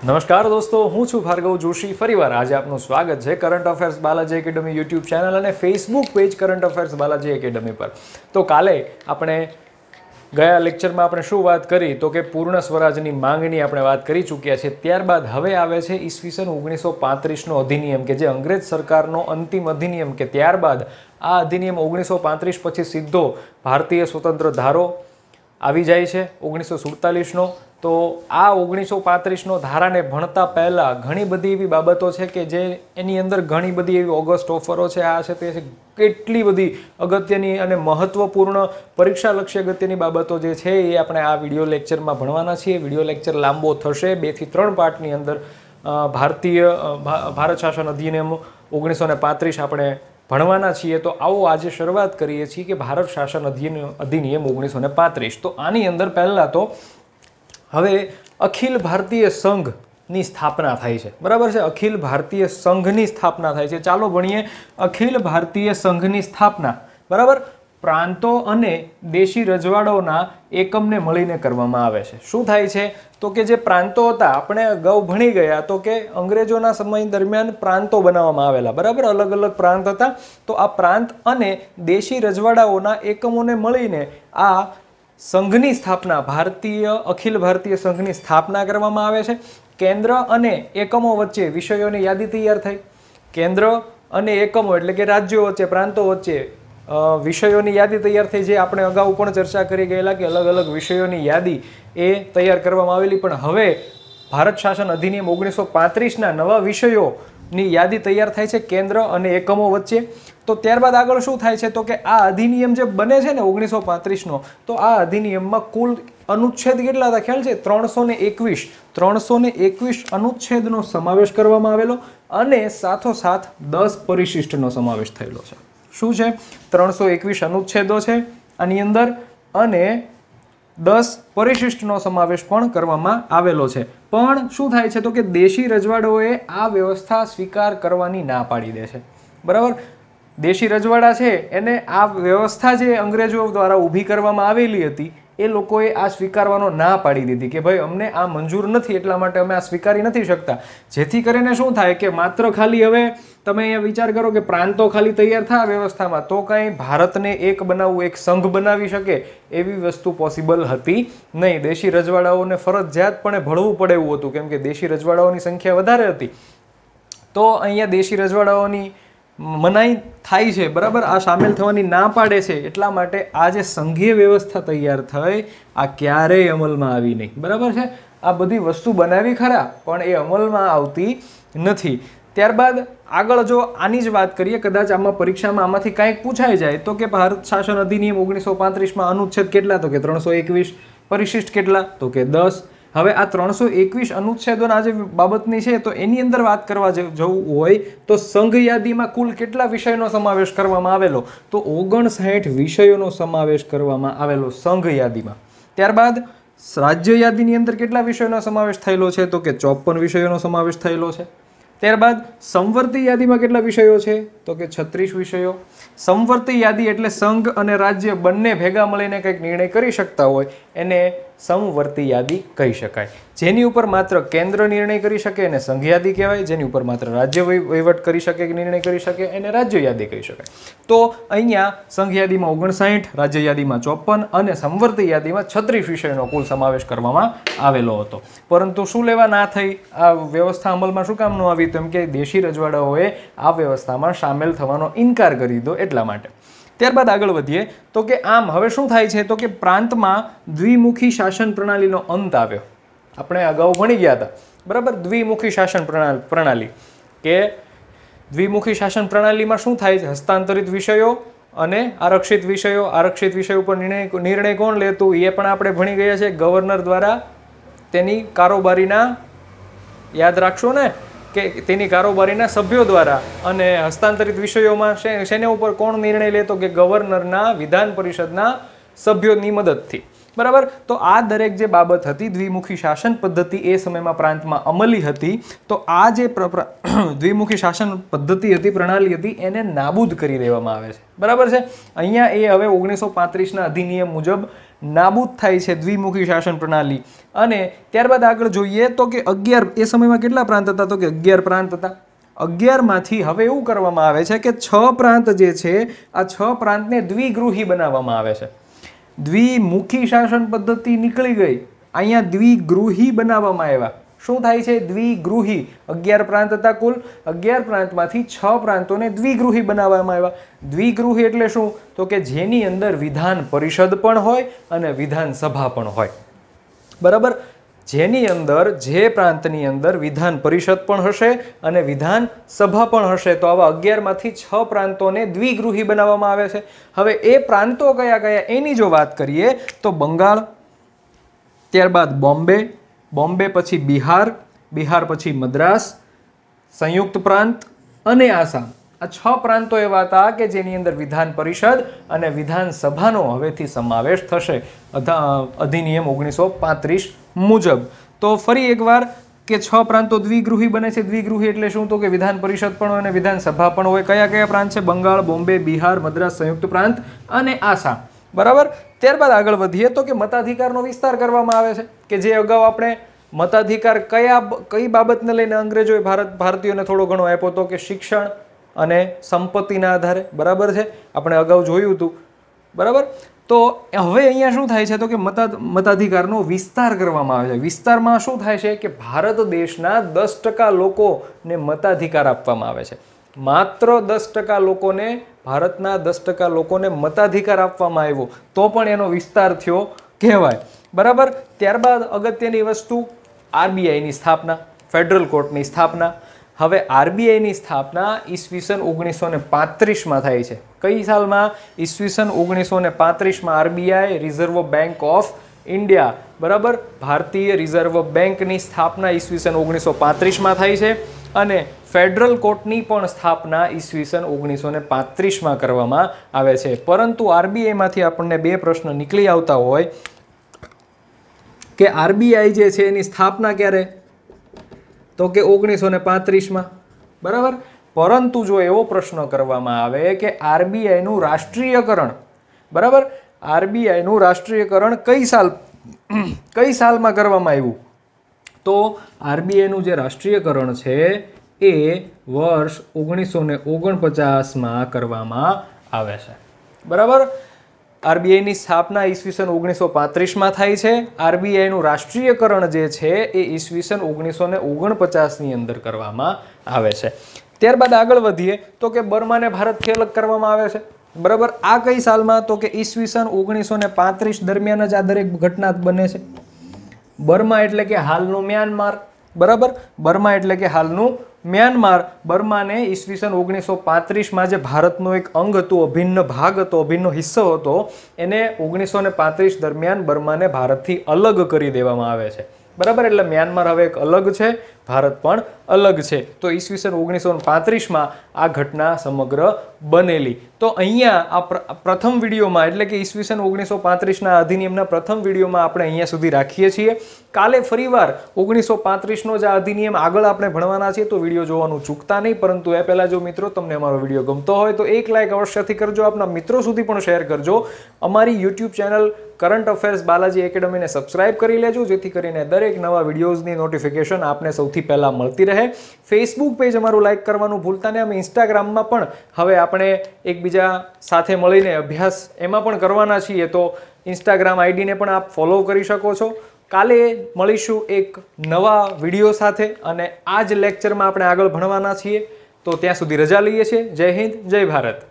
નમસ્કાર દોસ્તો હું છું ભાર્ગવ જોશી ફરીવાર આજે આપનું સ્વાગત છે current affairs Balaji academy YouTube channel અને Facebook page current affairs Balaji academy પર તો કાલે આપણે ગયા લેક્ચરમાં આપણે શું વાત કરી તો કે પૂર્ણ સ્વરાજની માંગણી આપણે વાત કરી ચૂક્યા છે ત્યારબાદ હવે આવે છે ઈસવીસન ઓગણીસો પાંત્રીસનો અધિનિયમ કે જે અંગ્રેજ સરકારનો અંતિમ અધિનિયમ કે ત્યારબાદ આ અધિનિયમ ઓગણીસો પાંત્રીસ પછી સીધો ભારતીય સ્વતંત્ર ધારો આવી જાય છે ઓગણીસો સુડતાલીસનો તો આ ઓગણીસો પાંત્રીસનો ધારાને ભણતા પહેલાં ઘણી બધી એવી બાબતો છે કે જે એની અંદર ઘણી બધી એવી ઓગસ્ટ ઓફરો છે આ છે તે છે કેટલી બધી અગત્યની અને મહત્ત્વપૂર્ણ પરીક્ષાલક્ષી અગત્યની બાબતો જે છે એ આપણે આ વિડીયો લેક્ચરમાં ભણવાના છીએ વિડીયો લેક્ચર લાંબો થશે બેથી ત્રણ પાર્ટની અંદર ભારતીય ભારત શાસન અધિનિયમ ઓગણીસો ને પાંત્રીસ આપણે ભણવાના છીએ તો આવો આજે શરૂઆત કરીએ છીએ કે ભારત શાસન અધિનિયમ ઓગણીસો ને પાંત્રીસ તો આની અંદર પહેલાં તો હવે અખિલ ભારતીય સંઘની સ્થાપના થાય છે બરાબર છે અખિલ ભારતીય સંઘની સ્થાપના થાય છે ચાલો ભણીએ અખિલ ભારતીય સંઘની સ્થાપના બરાબર પ્રાંતો અને દેશી રજવાડોના એકમને મળીને કરવામાં આવે છે શું થાય છે તો કે જે પ્રાંતો હતા આપણે અગાઉ ભણી ગયા તો કે અંગ્રેજોના સમય દરમિયાન પ્રાંતો બનાવવામાં આવેલા બરાબર અલગ અલગ પ્રાંત હતા તો આ પ્રાંત અને દેશી રજવાડાઓના એકમોને મળીને આ સંઘની સ્થાપના ભારતીય અખિલ ભારતીય સંઘની સ્થાપના કરવામાં આવે છે કેન્દ્ર અને એકમો વચ્ચે વિષયોની યાદી તૈયાર થઈ કેન્દ્ર અને એકમો એટલે કે રાજ્યો વચ્ચે પ્રાંતો વચ્ચે વિષયોની યાદી તૈયાર થઈ જે આપણે અગાઉ પણ ચર્ચા કરી ગયેલા કે અલગ અલગ વિષયોની યાદી એ તૈયાર કરવામાં આવેલી પણ હવે ભારત શાસન અધિનિયમ ઓગણીસો પાંત્રીસના નવા વિષયોની યાદી તૈયાર થાય છે કેન્દ્ર અને એકમો વચ્ચે તો ત્યારબાદ આગળ શું થાય છે તો કે આ અધિનિયમ જે બને છે ને ઓગણીસો પાંત્રીસનો તો આ અધિનિયમમાં કુલ અનુચ્છેદ કેટલા હતા ખ્યાલ છે ત્રણસો ને એકવીસ ત્રણસો ને એકવીસ અનુચ્છેદનો સમાવેશ કરવામાં આવેલો અને સાથોસાથ દસ પરિશિષ્ટનો સમાવેશ થયેલો છે શું છે ત્રણસો એકવીસ અનુચ્છેદો છે આની અંદર અને દસ પરિશિષ્ટનો સમાવેશ પણ કરવામાં આવેલો છે પણ શું થાય છે તો કે દેશી રજવાડોએ આ વ્યવસ્થા સ્વીકાર કરવાની ના પાડી દે છે બરાબર દેશી રજવાડા છે એને આ વ્યવસ્થા જે અંગ્રેજો દ્વારા ઊભી કરવામાં આવેલી હતી એ લોકોએ આ સ્વીકારવાનો ના પાડી દીધી કે ભાઈ અમને આ મંજૂર નથી એટલા માટે અમે આ સ્વીકારી નથી શકતા જેથી કરીને શું થાય કે માત્ર ખાલી હવે તમે અહીંયા વિચાર કરો કે પ્રાંતો ખાલી તૈયાર થયા વ્યવસ્થામાં તો કાંઈ ભારતને એક બનાવવું એક સંઘ બનાવી શકે એવી વસ્તુ પોસિબલ હતી નહીં દેશી રજવાડાઓને ફરજિયાતપણે ભળવું પડે એવું હતું કેમ કે દેશી રજવાડાઓની સંખ્યા વધારે હતી તો અહીંયા દેશી રજવાડાઓની મનાઈ થાય છે બરાબર આ સામેલ થવાની ના પાડે છે એટલા માટે આ જે સંઘીય વ્યવસ્થા તૈયાર થઈ આ ક્યારેય અમલમાં આવી નહીં બરાબર છે આ બધી વસ્તુ બનાવી ખરા પણ એ અમલમાં આવતી નથી ત્યારબાદ આગળ જો આની જ વાત કરીએ કદાચ આમાં પરીક્ષામાં આમાંથી કાંઈક પૂછાઈ જાય તો કે ભારત શાસન અધિનિયમ ઓગણીસો પાંત્રીસમાં અનુચ્છેદ કેટલા તો કે ત્રણસો એકવીસ પરિશિષ્ટ કેટલા તો કે દસ હવે આ ત્રણસો એકવીસ અનુચ્છેદોના આજે બાબતની છે તો એની અંદર વાત કરવા જવું હોય તો સંઘ યાદીમાં કુલ કેટલા વિષયોનો સમાવેશ કરવામાં આવેલો તો ઓગણસાઠ વિષયોનો સમાવેશ કરવામાં આવેલો સંઘ યાદીમાં ત્યારબાદ રાજ્ય યાદીની અંદર કેટલા વિષયોનો સમાવેશ થયેલો છે તો કે ચોપન વિષયોનો સમાવેશ થયેલો છે ત્યારબાદ સંવર્તી યાદીમાં કેટલા વિષયો છે તો કે છત્રીસ વિષયો સંવર્તી યાદી એટલે સંઘ અને રાજ્ય બંને ભેગા મળીને કંઈક નિર્ણય કરી શકતા હોય એને સમવર્તી યાદી કહી શકાય જેની ઉપર માત્ર કેન્દ્ર નિર્ણય કરી શકે એને સંઘયાદી કહેવાય જેની ઉપર માત્ર રાજ્ય વહીવટ કરી શકે કે નિર્ણય કરી શકે એને રાજ્ય યાદી કહી શકાય તો અહીંયા સંઘયાદીમાં ઓગણસાઠ રાજ્ય યાદીમાં ચોપન અને સંવર્તી યાદીમાં છત્રીસ વિષયનો કુલ સમાવેશ કરવામાં આવેલો હતો પરંતુ શું લેવા ના થઈ આ વ્યવસ્થા અમલમાં શું કામ ન આવી તેમ કે દેશી રજવાડાઓએ આ વ્યવસ્થામાં સામેલ થવાનો ઇનકાર કરી દીધો એટલા માટે ત્યારબાદ આગળ વધીએ તો કે આમ હવે શું થાય છે તો કે પ્રાંતમાં દ્વિમુખી શાસન પ્રણાલીનો અંત આવ્યો આપણે અગાઉ ભણી ગયા હતા બરાબર દ્વિમુખી શાસન પ્રણાલી કે દ્વિમુખી શાસન પ્રણાલીમાં શું થાય છે હસ્તાંતરિત વિષયો અને આરક્ષિત વિષયો આરક્ષિત વિષય ઉપર નિર્ણય નિર્ણય કોણ લેતું એ પણ આપણે ભણી ગયા છે ગવર્નર દ્વારા તેની કારોબારીના યાદ રાખશો ને કે તેની કારોબારીના સભ્યો દ્વારા અને હસ્તાંતરિત વિષયોમાં શેને ઉપર કોણ નિર્ણય લેતો કે ગવર્નરના વિધાન પરિષદના સભ્યોની મદદથી બરાબર તો આ દરેક જે બાબત હતી દ્વિમુખી શાસન પદ્ધતિ એ સમયમાં પ્રાંતમાં અમલી હતી તો આ જે દ્વિમુખી શાસન પદ્ધતિ હતી પ્રણાલી હતી એને નાબૂદ કરી દેવામાં આવે છે બરાબર છે અહીંયા એ હવે ઓગણીસો પાંત્રીસના અધિનિયમ મુજબ નાબૂદ થાય છે દ્વિમુખી શાસન પ્રણાલી અને ત્યારબાદ આગળ જોઈએ તો કે અગિયાર એ સમયમાં કેટલા પ્રાંત હતા તો કે અગિયાર પ્રાંત હતા અગિયારમાંથી હવે એવું કરવામાં આવે છે કે છ પ્રાંત જે છે આ છ પ્રાંતને દ્વિગૃહી બનાવવામાં આવે છે દ્વિમુખી શાસન પદ્ધતિ નીકળી ગઈ અહીંયા દ્વિગૃહી બનાવવામાં આવ્યા શું થાય છે દ્વિગૃહી અગિયાર પ્રાંત હતા કુલ અગિયાર પ્રાંતમાંથી છ પ્રાંતોને દ્વિગૃહી બનાવવામાં આવ્યા દ્વિગૃહી એટલે શું તો કે જેની અંદર વિધાન પરિષદ પણ હોય અને વિધાનસભા પણ હોય બરાબર જેની અંદર જે પ્રાંતની અંદર વિધાન પરિષદ પણ હશે અને વિધાનસભા પણ હશે તો આવા અગિયારમાંથી છ પ્રાંતોને દ્વિગૃહી બનાવવામાં આવે છે હવે એ પ્રાંતો કયા કયા એની જો વાત કરીએ તો બંગાળ ત્યારબાદ બોમ્બે બોમ્બે પછી બિહાર બિહાર પછી મદ્રાસ સંયુક્ત પ્રાંત અને આસામ આ છ પ્રાંતો એવા હતા કે જેની અંદર વિધાન પરિષદ અને વિધાનસભાનો હવેથી સમાવેશ થશે અધિનિયમ ઓગણીસો પાંત્રીસ મુજબ તો ફરી એકવાર કે છ પ્રાંતો દ્વિગૃહી બને છે દ્વિગૃહી એટલે શું તો કે વિધાન પરિષદ પણ હોય અને વિધાનસભા પણ હોય કયા કયા પ્રાંત છે બંગાળ બોમ્બે બિહાર મદ્રાસ સંયુક્ત પ્રાંત અને આસામ બરાબર ત્યારબાદ આગળ વધીએ તો કે મતાધિકારનો વિસ્તાર કરવામાં આવે છે કે જે અગાઉ આપણે મતાધિકાર કયા કઈ બાબતને લઈને અંગ્રેજોએ ભારત ભારતીયોને થોડો ઘણો આપ્યો હતો કે શિક્ષણ અને સંપત્તિના આધારે બરાબર છે આપણે અગાઉ જોયું હતું બરાબર તો હવે અહીંયા શું થાય છે તો કે મતા મતાધિકારનો વિસ્તાર કરવામાં આવે છે વિસ્તારમાં શું થાય છે કે ભારત દેશના દસ ટકા લોકોને મતાધિકાર આપવામાં આવે છે માત્ર દસ ટકા લોકોને ભારતના દસ ટકા લોકોને મતાધિકાર આપવામાં આવ્યો તો પણ એનો વિસ્તાર થયો કહેવાય બરાબર ત્યારબાદ અગત્યની વસ્તુ આરબીઆઈની સ્થાપના ફેડરલ કોર્ટની સ્થાપના હવે આરબીઆઈની સ્થાપના ઈસવીસન ઓગણીસો ને પાંત્રીસમાં થાય છે કઈ સાલમાં ઈસવીસન ઓગણીસો ને પાંત્રીસમાં RBI reserve bank of India બરાબર ભારતીય રિઝર્વ બેંકની સ્થાપના ઈસવીસન ઓગણીસો પાંત્રીસમાં થાય છે અને ફેડરલ કોર્ટની પણ સ્થાપના ઈસવીસન ઓગણીસો ને પાંત્રીસમાં કરવામાં આવે છે પરંતુ આરબીઆઈમાંથી આપણને બે પ્રશ્ન નીકળી આવતા હોય કે આરબીઆઈ જે છે એની સ્થાપના ક્યારે તો કે ઓગણીસો ને પાંત્રીસમાં બરાબર પરંતુ જો એવો પ્રશ્ન કરવામાં આવે કે આરબીઆઈનું રાષ્ટ્રીયકરણ બરાબર આરબીઆઈનું રાષ્ટ્રીયકરણ કઈ સાલ કઈ સાલમાં કરવામાં આવ્યું તો આરબીઆઈનું જે રાષ્ટ્રીયકરણ છે એ વર્ષ ઓગણીસો ને ઓગણપચાસમાં કરવામાં આવે છે બરાબર આરબીઆઈની સ્થાપના ઈસવીસન ઓગણીસો પાંત્રીસમાં થાય છે આરબીઆઈનું રાષ્ટ્રીયકરણ જે છે એ ઈસવીસન ઓગણીસો ને ઓગણપચાસની અંદર કરવામાં આવે છે ત્યારબાદ આગળ વધીએ તો કે બર્માને ભારતથી અલગ કરવામાં આવે છે બરાબર આ કઈ સાલમાં તો કે ઈસવીસન ઓગણીસો ને પાંત્રીસ દરમિયાન જ આ દરેક ઘટના બને છે બર્મા એટલે કે હાલનું મ્યાનમાર બરાબર બર્મા એટલે કે હાલનું મ્યાનમાર બર્માને ઈસવીસન ઓગણીસો પાંત્રીસમાં જે ભારતનો એક અંગ હતો અભિન્ન ભાગ હતો અભિન્ન હિસ્સો હતો એને ઓગણીસો ને પાંત્રીસ દરમિયાન બર્માને ભારતથી અલગ કરી દેવામાં આવે છે બરાબર એટલે મ્યાનમાર હવે એક અલગ છે ભારત પણ અલગ છે તો ઈસવીસન ઓગણીસો પાંત્રીસમાં આ ઘટના સમગ્ર બનેલી તો અહીંયા આ પ્રથમ વિડીયોમાં એટલે કે ઈસવીસન ઓગણીસો પાંત્રીસના અધિનિયમના પ્રથમ વિડીયોમાં આપણે અહીંયા સુધી રાખીએ છીએ કાલે ફરીવાર ઓગણીસો પાંત્રીસનો જે અધિનિયમ આગળ આપણે ભણવાના છીએ તો વિડીયો જોવાનું ચૂકતા નહીં પરંતુ એ પહેલાં જો મિત્રો તમને અમારો વિડીયો ગમતો હોય તો એક લાઇક અવશ્યથી કરજો આપના મિત્રો સુધી પણ શેર કરજો અમારી YouTube channel current affairs Balaji એકેડમીને સબસ્ક્રાઇબ કરી લેજો જેથી કરીને દરેક નવા વિડીયોઝની નોટિફિકેશન આપને સૌથી સૌથી પહેલાં મળતી રહે ફેસબુક પેજ અમારું લાઇક કરવાનું ભૂલતા નહીં અમે ઇન્સ્ટાગ્રામમાં પણ હવે આપણે એકબીજા સાથે મળીને અભ્યાસ એમાં પણ કરવાના છીએ તો ઇન્સ્ટાગ્રામ આઈડીને પણ આપ ફોલો કરી શકો છો કાલે મળીશું એક નવા વિડીયો સાથે અને આ જ લેક્ચરમાં આપણે આગળ ભણવાના છીએ તો ત્યાં સુધી રજા લઈએ છીએ જય હિન્દ જય ભારત